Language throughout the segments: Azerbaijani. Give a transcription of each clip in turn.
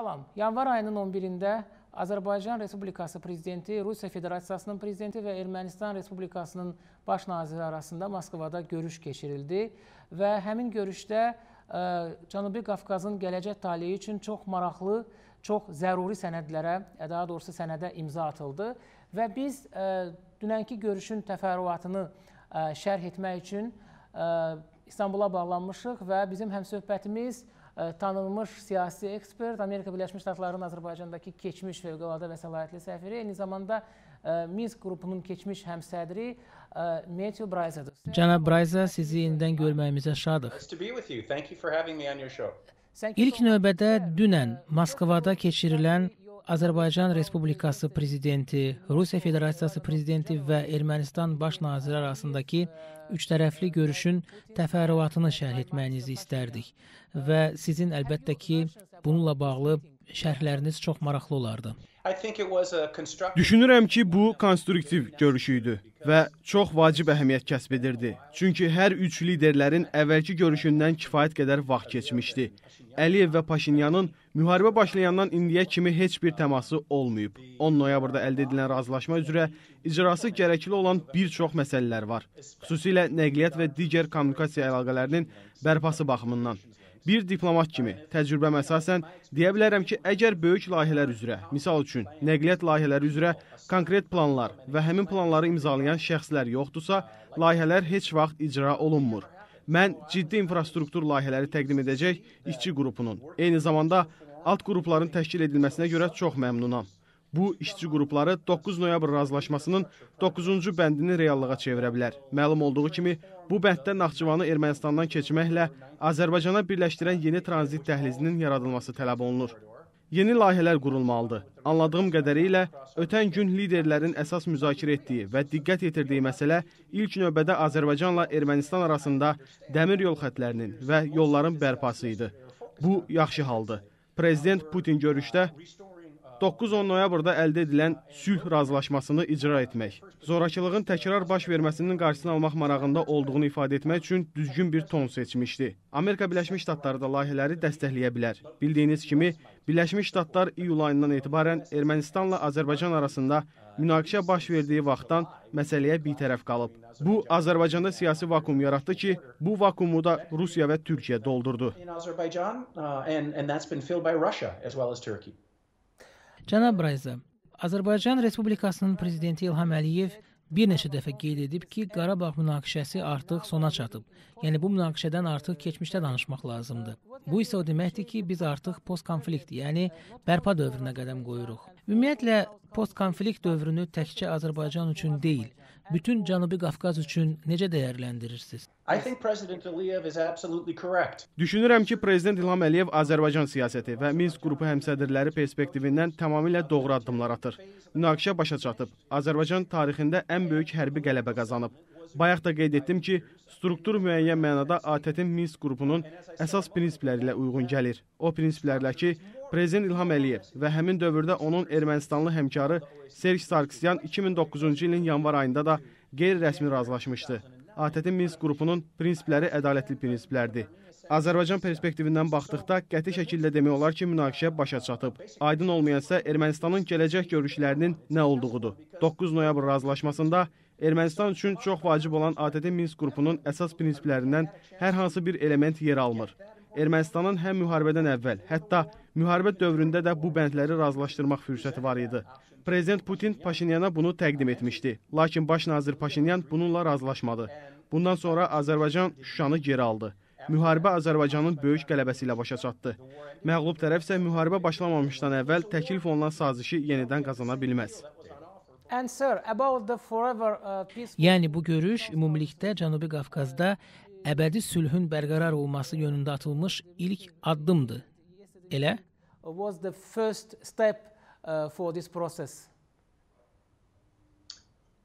Salam. Yanvar ayının 11-də Azərbaycan Respublikası prezidenti, Rusiya Federasiyasının prezidenti və Ermənistan Respublikasının baş naziri arasında Moskvada görüş keçirildi və həmin görüşdə e, Cənubi Qafqazın gələcək taleyi üçün çox maraqlı, çox zəruri sənədlərə, e, daha doğrusu sənədə imza atıldı və biz e, dünənki görüşün təfərrüatını şərh etmək üçün İstanbula bağlanmışıq və bizim həmsöhbətimiz tanınmış siyasi ekspert, Amerika Birləşmiş Ştatlarının Azərbaycandakı keçmiş fövqəladə və səlahiyyətli səfiri, eyni zamanda Minsk qrupunun keçmiş həmsədri Matthew Bryzadır. Cənab Bryza, sizi yenidən görməyimizə şadıq. İlk növbədə dünən Moskvada keçirilən Azərbaycan Respublikası prezidenti, Rusiya Federasiyası prezidenti və Ermənistan baş naziri arasındakı üçtərəfli görüşün təfərrüatını şərh etməyinizi istərdik və sizin əlbəttə ki, bununla bağlı şərhləriniz çox maraqlı olardı. Düşünürəm ki, bu konstruktiv görüşü idi və çox vacib əhəmiyyət kəsb edirdi. Çünki hər üç liderlərin əvvəlki görüşündən kifayət qədər vaxt keçmişdi. Əliyev və Paşinyanın müharibə başlayandan indiyə kimi heç bir təması olmayıb. 10 noyabrda əldə edilən razılaşma üzrə icrası gərəkli olan bir çox məsələlər var. Xüsusilə nəqliyyat və digər kommunikasiya əlaqələrinin bərpası baxımından. Bir diplomat kimi təcrübəm əsasən deyə bilərəm ki, əgər böyük layihələr üzrə, misal üçün nəqliyyat layihələri üzrə konkret planlar və həmin planları imzalayan şəxslər yoxdursa, layihələr heç vaxt icra olunmur. Mən ciddi infrastruktur layihələri təqdim edəcək işçi qrupunun, eyni zamanda alt qrupların təşkil edilməsinə görə çox məmnunam. Bu işçi qrupları 9 noyabr razılaşmasının 9-cu bəndini reallığa çevirə bilər. Məlum olduğu kimi, bu bənddə Naxçıvanı Ermənistandan keçməklə Azərbaycana birləşdirən yeni tranzit dəhlizinin yaradılması tələb olunur. Yeni layihələr qurulmalıdır. Anladığım qədərilə, ötən gün liderlərin əsas müzakirə etdiyi və diqqət yetirdiyi məsələ ilk növbədə Azərbaycanla Ermənistan arasında dəmir yol xətlərinin və yolların bərpası idi. Bu, yaxşı haldır. Prezident Putin görüşdə 9-10 noyabrda əldə edilən sülh razılaşmasını icra etmək, zorakılığın təkrar baş verməsinin qarşısını almaq marağında olduğunu ifadə etmək üçün düzgün bir ton seçmişdi. Amerika Birləşmiş Ştatları da layihələri dəstəkləyə bilər. Bildiyiniz kimi, Birləşmiş Ştatlar iyul ayından etibarən Ermənistanla Azərbaycan arasında münaqişə baş verdiyi vaxtdan məsələyə bitərəf qalıb. Bu, Azərbaycanda siyasi vakum yaratdı ki, bu vakumu da Rusiya və Türkiyə doldurdu. Cənab Rayza, Azərbaycan Respublikasının prezidenti İlham Əliyev bir neçə dəfə qeyd edib ki, Qarabağ münaqişəsi artıq sona çatıb. Yəni bu münaqişədən artıq keçmişdə danışmaq lazımdır. Bu isə o deməkdir ki, biz artıq postkonflikt, yəni bərpa dövrünə qədəm qoyuruq. Ümumiyyətlə postkonflikt dövrünü təkcə Azərbaycan üçün deyil, bütün Cənubi Qafqaz üçün necə dəyərləndirirsiniz? I think President Aliyev is absolutely correct. Düşünürəm ki, prezident İlham Əliyev Azərbaycan siyasəti və Minsk qrupu həmsədrləri perspektivindən tamamilə doğru addımlar atır. Münaqişə başa çatıb. Azərbaycan tarixində ən böyük hərbi qələbə qazanıb. Bayaq da qeyd etdim ki, struktur müəyyən mənada ATƏT-in Minsk qrupunun əsas prinsipləri ilə uyğun gəlir. O prinsiplərlə ki, Prezident İlham Əliyev və həmin dövrdə onun ermənistanlı həmkarı Serj Sarkisyan 2009-cu ilin yanvar ayında da qeyri-rəsmi razılaşmışdı. ATƏT-in Minsk qrupunun prinsipləri ədalətli prinsiplərdir. Azərbaycan perspektivindən baxdıqda qəti şəkildə demək olar ki, münaqişə başa çatıb. Aydın olmayansa Ermənistanın gələcək görüşlərinin nə olduğudur. 9 noyabr razılaşmasında Ermənistan üçün çox vacib olan ATƏT-in Minsk qrupunun əsas prinsiplərindən hər hansı bir element yer almır. Ermənistanın həm müharibədən əvvəl, hətta müharibə dövründə də bu bəndləri razılaşdırmaq fürsəti var idi. Prezident Putin Paşinyana bunu təqdim etmişdi, lakin baş nazir Paşinyan bununla razılaşmadı. Bundan sonra Azərbaycan Şuşanı geri aldı. Müharibə Azərbaycanın böyük qələbəsi ilə başa çatdı. Məğlub tərəf isə müharibə başlamamışdan əvvəl təklif olunan sazişi yenidən qazana bilməz. Uh, yəni bu görüş ümumilikdə Cənubi Qafqazda əbədi sülhün bərqərar olması yönündə atılmış ilk addımdır. Elə was the first step uh, for this process.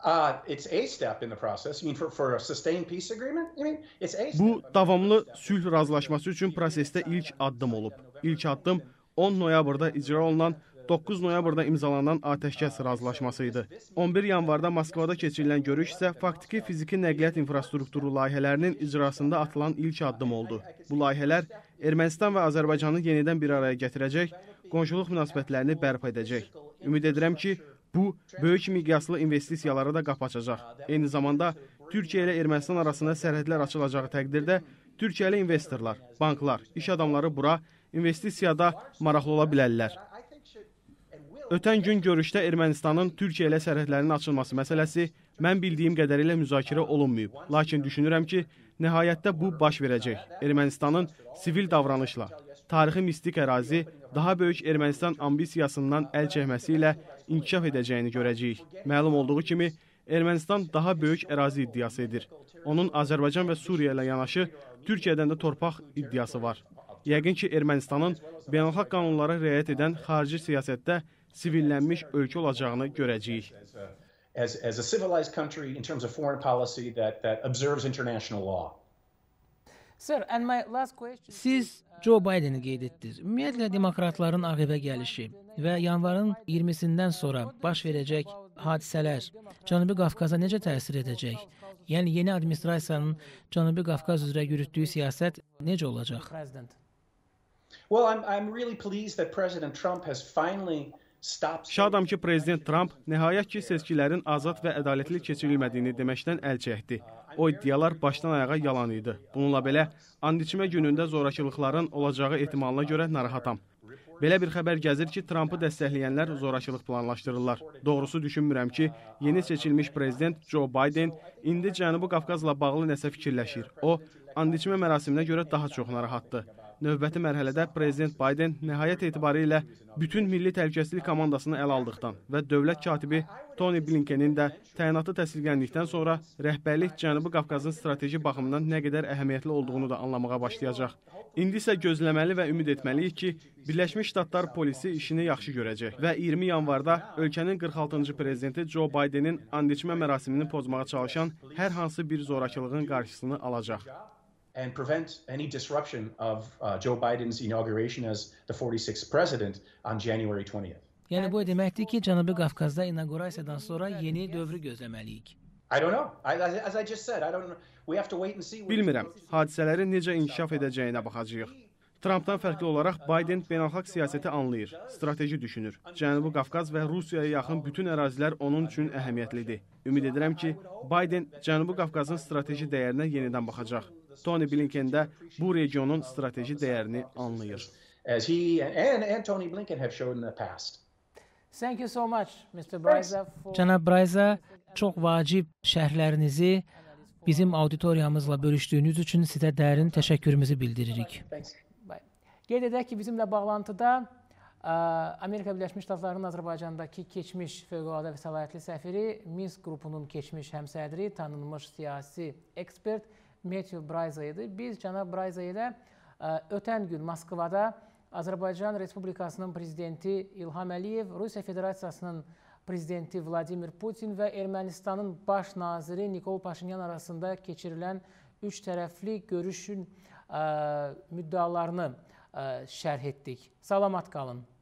Uh, it's a step in the process. You mean for for a sustained peace agreement? You mean it's a step. Bu davamlı sülh razılaşması üçün prosesdə ilk addım olub. İlk addım 10 noyabrda icra olunan 9 noyabrda imzalanan atəşkəs razılaşması idi. 11 yanvarda Moskvada keçirilən görüş isə faktiki fiziki nəqliyyat infrastrukturu layihələrinin icrasında atılan ilk addım oldu. Bu layihələr Ermənistan və Azərbaycanı yenidən bir araya gətirəcək, qonşuluq münasibətlərini bərpa edəcək. Ümid edirəm ki, bu böyük miqyaslı investisiyalara da qapı açacaq. Eyni zamanda Türkiyə ilə Ermənistan arasında sərhədlər açılacağı təqdirdə Türkiyəli investorlar, banklar, iş adamları bura investisiyada maraqlı ola bilərlər. Ötən gün görüşdə Ermənistanın Türkiyə ilə sərhədlərinin açılması məsələsi mən bildiyim qədərilə müzakirə olunmayıb. Lakin düşünürəm ki, nəhayətdə bu baş verəcək. Ermənistanın sivil davranışla, tarixi mistik ərazi daha böyük Ermənistan ambisiyasından əl çəkməsi ilə inkişaf edəcəyini görəcəyik. Məlum olduğu kimi, Ermənistan daha böyük ərazi iddiası edir. Onun Azərbaycan və Suriya ilə yanaşı Türkiyədən də torpaq iddiası var. Yəqin ki, Ermənistanın beynəlxalq qanunlara riayət edən xarici siyasətdə sivilənmiş ölkə olacağını görəcəyik. As, as a civilized country in terms of foreign policy that, that observes international law. Sir, and my last question... Siz Joe Biden-i qeyd etdiniz. Ümumiyyətlə, demokratların ağibə gəlişi və yanvarın 20-sindən sonra baş verəcək hadisələr Cənubi Qafqaza necə təsir edəcək? Yəni, yeni administrasiyanın Cənubi Qafqaz üzrə yürütdüyü siyasət necə olacaq? Well, I'm, I'm really pleased that President Trump has finally Şadam ki, Prezident Trump nəhayət ki, seçkilərin azad və ədalətli keçirilmədiyini deməkdən əl çəkdi. Uh, o iddialar başdan ayağa yalan idi. Bununla belə, andiçmə günündə zorakılıqların olacağı ehtimalına görə narahatam. Belə bir xəbər gəzir ki, Trumpı dəstəkləyənlər zorakılıq planlaşdırırlar. Doğrusu düşünmürəm ki, yeni seçilmiş prezident Joe Biden indi Cənubi Qafqazla bağlı nəsə fikirləşir. O, andiçmə mərasiminə görə daha çox narahatdır. Növbəti mərhələdə Prezident Biden nəhayət etibarilə bütün milli təhlükəsizlik komandasını əl aldıqdan və dövlət katibi Tony Blinkenin də təyinatı təsdiqləndikdən sonra rəhbərlik Cənubi Qafqazın strateji baxımından nə qədər əhəmiyyətli olduğunu da anlamağa başlayacaq. İndi isə gözləməli və ümid etməliyik ki, Birləşmiş Ştatlar polisi işini yaxşı görəcək və 20 yanvarda ölkənin 46-cı prezidenti Joe Bidenin andiçmə mərasimini pozmağa çalışan hər hansı bir zorakılığın qarşısını alacaq and prevent any disruption of uh, Joe Biden's inauguration as the 46th president on January 20th. Yəni bu deməkdir ki, Cənubi Qafqazda inaqurasiyadan sonra yeni dövrü gözləməliyik. I don't know. I, as I just said, I don't know. We have to wait and see. Bilmirəm. Hadisələrin necə inkişaf edəcəyinə baxacağıq. Trampdan fərqli olaraq Biden beynəlxalq siyasəti anlayır, strateji düşünür. Cənubi Qafqaz və Rusiyaya yaxın bütün ərazilər onun üçün əhəmiyyətlidir. Ümid edirəm ki, Biden Cənubi Qafqazın strateji dəyərinə yenidən baxacaq. Tony Blinken də bu regionun strateji dəyərini anlayır. As he and, and Tony Blinken have shown in the past. Thank you so much, Mr. Braiza. Cənab Braiza, çox vacib şərhlərinizi bizim auditoriyamızla bölüşdüyünüz üçün sizə dərin təşəkkürümüzü bildiririk. Qeyd edək ki, bizimlə bağlantıda e, Amerika Birləşmiş Ştatlarının Azərbaycandakı keçmiş fövqəladə və səlahiyyətli səfiri, Minsk qrupunun keçmiş həmsədri, tanınmış siyasi ekspert Matthew Brayza idi. Biz cənab Brayza ilə e, ötən gün Moskvada Azərbaycan Respublikasının prezidenti İlham Əliyev, Rusiya Federasiyasının prezidenti Vladimir Putin və Ermənistanın baş naziri Nikol Paşinyan arasında keçirilən üç tərəfli görüşün e, müddəalarını e, şərh etdik. Salamat qalın.